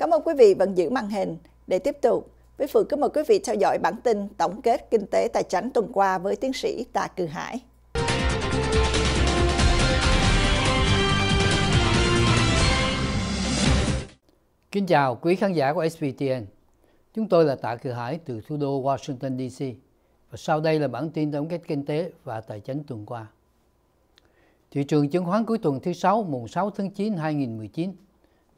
Cảm ơn quý vị vẫn giữ màn hình. Để tiếp tục, Với Phượng kính mời quý vị theo dõi bản tin tổng kết kinh tế tài chính tuần qua với tiến sĩ Tạ cư Hải. Kính chào quý khán giả của SVTN. Chúng tôi là Tạ cư Hải từ thủ đô Washington DC. Và sau đây là bản tin tổng kết kinh tế và tài chính tuần qua. Thị trường chứng khoán cuối tuần thứ 6 mùng 6 tháng 9 2019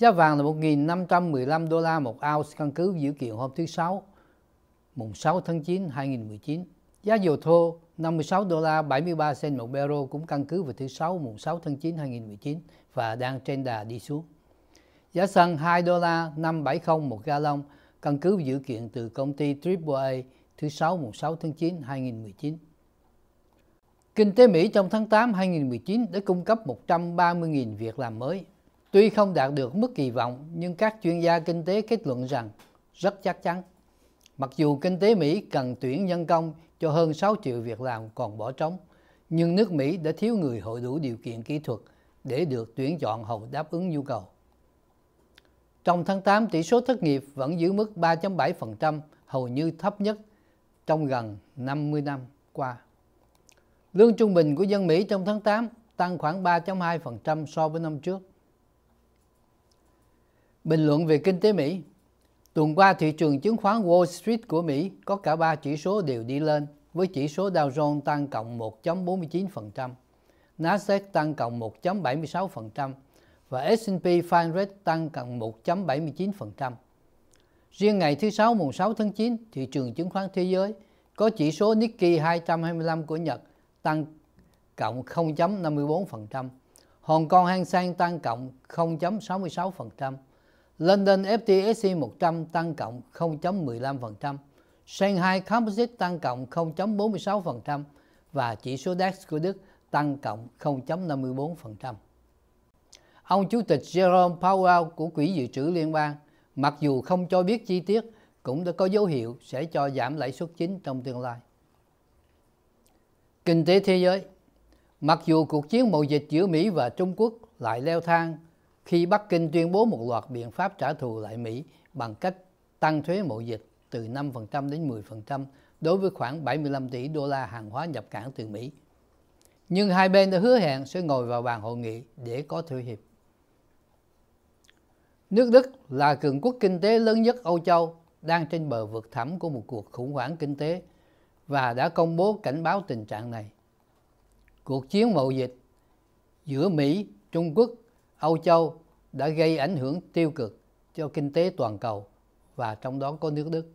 Giá vàng là 1.515 đô la một ounce căn cứ dữ kiện hôm thứ Sáu, mùng 6 tháng 9, 2019. Giá dầu thô 56 đô la 73 cent một barrel cũng căn cứ vào thứ Sáu mùng 6 tháng 9, 2019 và đang trên đà đi xuống. Giá xăng 2 đô la 570 một gallon căn cứ dữ kiện từ công ty AAA thứ Sáu mùng 6 tháng 9, 2019. Kinh tế Mỹ trong tháng 8 2019 đã cung cấp 130.000 việc làm mới, Tuy không đạt được mức kỳ vọng, nhưng các chuyên gia kinh tế kết luận rằng rất chắc chắn. Mặc dù kinh tế Mỹ cần tuyển nhân công cho hơn 6 triệu việc làm còn bỏ trống, nhưng nước Mỹ đã thiếu người hội đủ điều kiện kỹ thuật để được tuyển chọn hầu đáp ứng nhu cầu. Trong tháng 8, tỷ số thất nghiệp vẫn giữ mức 3.7%, hầu như thấp nhất trong gần 50 năm qua. Lương trung bình của dân Mỹ trong tháng 8 tăng khoảng 3.2% so với năm trước. Bình luận về kinh tế Mỹ Tuần qua, thị trường chứng khoán Wall Street của Mỹ có cả 3 chỉ số đều đi lên, với chỉ số Dow Jones tăng cộng 1.49%, Nasdaq tăng cộng 1.76% và S&P 500 tăng cộng 1.79%. Riêng ngày thứ Sáu mùng 6 tháng 9, thị trường chứng khoán thế giới có chỉ số Nikkei 225 của Nhật tăng cộng 0.54%, Hồng Kông Hang Seng tăng cộng 0.66%, London FTSE 100 tăng cộng 0.15%, Shanghai Composite tăng cộng 0.46% và chỉ số DAX của Đức tăng cộng 0.54%. Ông Chủ tịch Jerome Powell của Quỹ Dự trữ Liên bang, mặc dù không cho biết chi tiết, cũng đã có dấu hiệu sẽ cho giảm lãi suất chính trong tương lai. Kinh tế thế giới Mặc dù cuộc chiến mậu dịch giữa Mỹ và Trung Quốc lại leo thang khi Bắc Kinh tuyên bố một loạt biện pháp trả thù lại Mỹ bằng cách tăng thuế mậu dịch từ 5% đến 10% đối với khoảng 75 tỷ đô la hàng hóa nhập cảng từ Mỹ. Nhưng hai bên đã hứa hẹn sẽ ngồi vào bàn hội nghị để có thỏa hiệp. Nước Đức là cường quốc kinh tế lớn nhất Âu Châu, đang trên bờ vực thẳm của một cuộc khủng hoảng kinh tế và đã công bố cảnh báo tình trạng này. Cuộc chiến mậu dịch giữa Mỹ, Trung Quốc Âu Châu đã gây ảnh hưởng tiêu cực cho kinh tế toàn cầu và trong đó có nước Đức.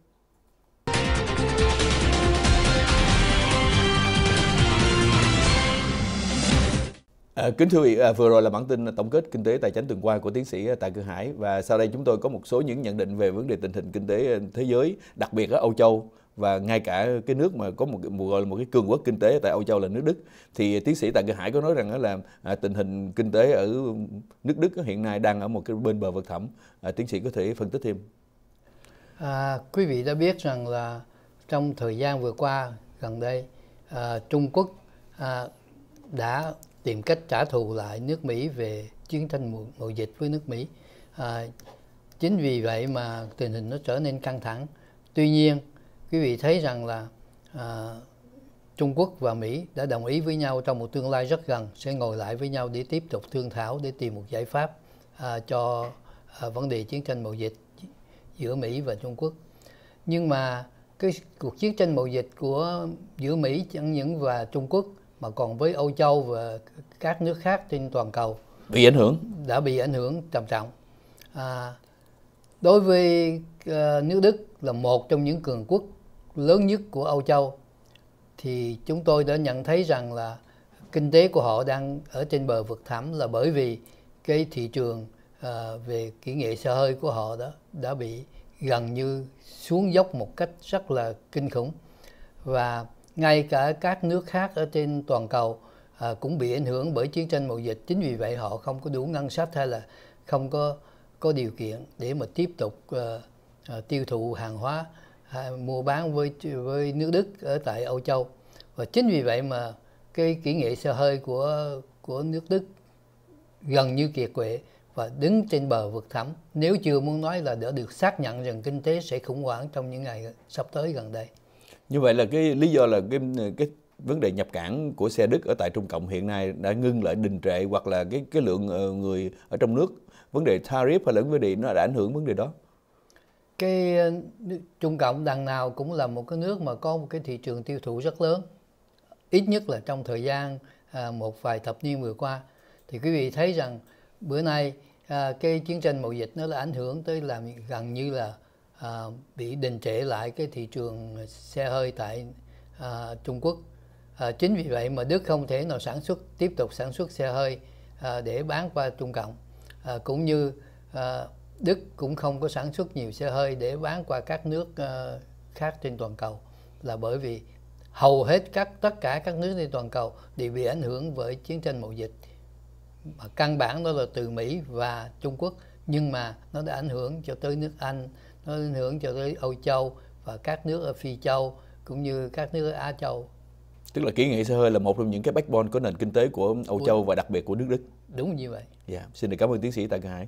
À, kính thưa quý vị, à, vừa rồi là bản tin tổng kết kinh tế tài chính tuần qua của tiến sĩ à, Tạ Cư Hải và sau đây chúng tôi có một số những nhận định về vấn đề tình hình kinh tế à, thế giới, đặc biệt ở Âu Châu và ngay cả cái nước mà có một gọi là một cái cường quốc kinh tế tại Âu Châu là nước Đức thì tiến sĩ Tạ Cơ Hải có nói rằng là à, tình hình kinh tế ở nước Đức hiện nay đang ở một cái bên bờ vực thẳm à, tiến sĩ có thể phân tích thêm à, quý vị đã biết rằng là trong thời gian vừa qua gần đây à, Trung Quốc à, đã tìm cách trả thù lại nước Mỹ về chiến tranh mậu, mậu dịch với nước Mỹ à, chính vì vậy mà tình hình nó trở nên căng thẳng tuy nhiên quý vị thấy rằng là à, Trung Quốc và Mỹ đã đồng ý với nhau trong một tương lai rất gần sẽ ngồi lại với nhau để tiếp tục thương thảo để tìm một giải pháp à, cho à, vấn đề chiến tranh mậu dịch giữa Mỹ và Trung Quốc. Nhưng mà cái cuộc chiến tranh mậu dịch của giữa Mỹ chẳng những và Trung Quốc mà còn với Âu Châu và các nước khác trên toàn cầu bị ảnh hưởng đã bị ảnh hưởng trầm trọng. À, đối với uh, nước Đức là một trong những cường quốc lớn nhất của Âu Châu thì chúng tôi đã nhận thấy rằng là kinh tế của họ đang ở trên bờ vực thẳm là bởi vì cái thị trường à, về kỹ nghệ xe hơi của họ đó đã bị gần như xuống dốc một cách rất là kinh khủng và ngay cả các nước khác ở trên toàn cầu à, cũng bị ảnh hưởng bởi chiến tranh mậu dịch chính vì vậy họ không có đủ ngân sách hay là không có có điều kiện để mà tiếp tục à, à, tiêu thụ hàng hóa mua bán với với nước Đức ở tại Âu Châu và chính vì vậy mà cái kỹ nghệ xe hơi của của nước Đức gần như kiệt quệ và đứng trên bờ vực thẳm nếu chưa muốn nói là đã được xác nhận rằng kinh tế sẽ khủng hoảng trong những ngày sắp tới gần đây như vậy là cái lý do là cái cái vấn đề nhập cảng của xe Đức ở tại Trung Cộng hiện nay đã ngưng lại đình trệ hoặc là cái cái lượng ờ, người ở trong nước vấn đề tariff hay là vấn đề nó đã ảnh hưởng vấn đề đó cái ờ, Trung Cộng đằng nào cũng là một cái nước mà có một cái thị trường tiêu thụ rất lớn ít nhất là trong thời gian à, một vài thập niên vừa qua thì quý vị thấy rằng bữa nay à, cái chiến tranh mậu dịch nó là ảnh hưởng tới làm gần như là à, bị đình trệ lại cái thị trường xe hơi tại à, Trung Quốc à, chính vì vậy mà Đức không thể nào sản xuất tiếp tục sản xuất xe hơi à, để bán qua Trung Cộng à, cũng như à, Đức cũng không có sản xuất nhiều xe hơi để bán qua các nước ờ, khác trên toàn cầu là bởi vì hầu hết các tất cả các nước trên toàn cầu đều bị ảnh hưởng bởi chiến tranh mậu dịch mà căn bản đó là từ Mỹ và Trung Quốc nhưng mà nó đã ảnh hưởng cho tới nước Anh nó ảnh hưởng cho tới Âu Châu và các nước ở Phi Châu cũng như các nước ở Á Châu tức là kỹ nghệ xe hơi là một trong những cái backbone của nền kinh tế của Âu Châu và đặc biệt của nước Đức đúng như vậy dạ yeah. xin được cảm ơn tiến sĩ Tạ Cường Hải.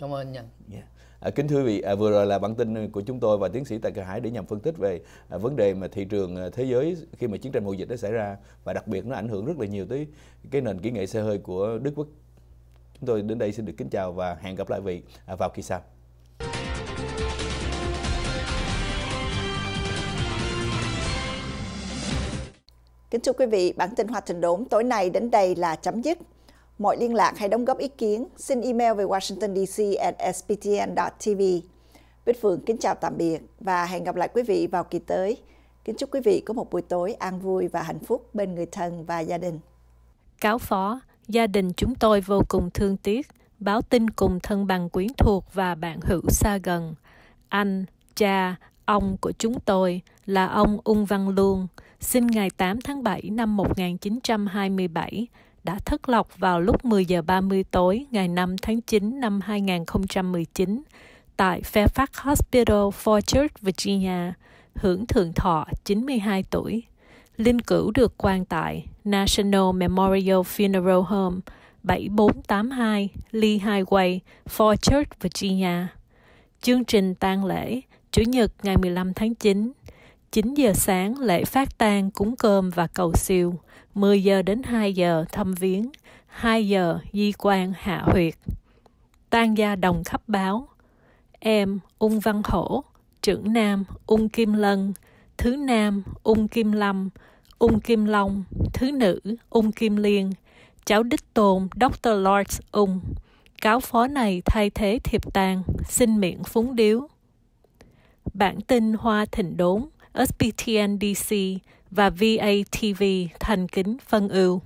Cảm ơn Nhân. Yeah. Dạ. À, kính thưa vị, à, vừa rồi là bản tin của chúng tôi và tiến sĩ tại Cơ Hải để nhằm phân tích về à, vấn đề mà thị trường à, thế giới khi mà chiến tranh mậu dịch đã xảy ra và đặc biệt nó ảnh hưởng rất là nhiều tới cái nền kỹ nghệ xe hơi của Đức Quốc. Chúng tôi đến đây xin được kính chào và hẹn gặp lại vị à, vào kỳ sau. Kính chúc quý vị, bản tin Hoa Trình Đốn tối nay đến đây là chấm dứt. Mọi liên lạc hay đóng góp ý kiến, xin email về Washington DC at sbtn.tv. Bích Phượng kính chào tạm biệt và hẹn gặp lại quý vị vào kỳ tới. Kính chúc quý vị có một buổi tối an vui và hạnh phúc bên người thân và gia đình. Cáo phó, gia đình chúng tôi vô cùng thương tiếc, báo tin cùng thân bằng quyến thuộc và bạn hữu xa gần. Anh, cha, ông của chúng tôi là ông Ung Văn Luông, sinh ngày 8 tháng 7 năm 1927, đã thất lọc vào lúc 10 giờ 30 tối ngày 5 tháng 9 năm 2019 tại Fairfax Hospital, Fort Church, Virginia, hưởng thượng thọ 92 tuổi. Linh cữu được quan tại National Memorial Funeral Home 7482 Lee Highway, Fort Church, Virginia. Chương trình tang lễ Chủ nhật ngày 15 tháng 9 9 giờ sáng lễ phát tang cúng cơm và cầu siêu, 10 giờ đến 2 giờ thăm viếng, 2 giờ di quan hạ huyệt. tang gia đồng khắp báo, em Ung Văn Hổ, trưởng nam Ung Kim Lân, thứ nam Ung Kim Lâm, Ung Kim Long, thứ nữ Ung Kim Liên, cháu đích tôn Dr. Lords Ung. Cáo phó này thay thế thiệp tang, xin miệng phúng điếu. Bản tin Hoa Thịnh Đốn SPTN và VATV thành kính phân ưu.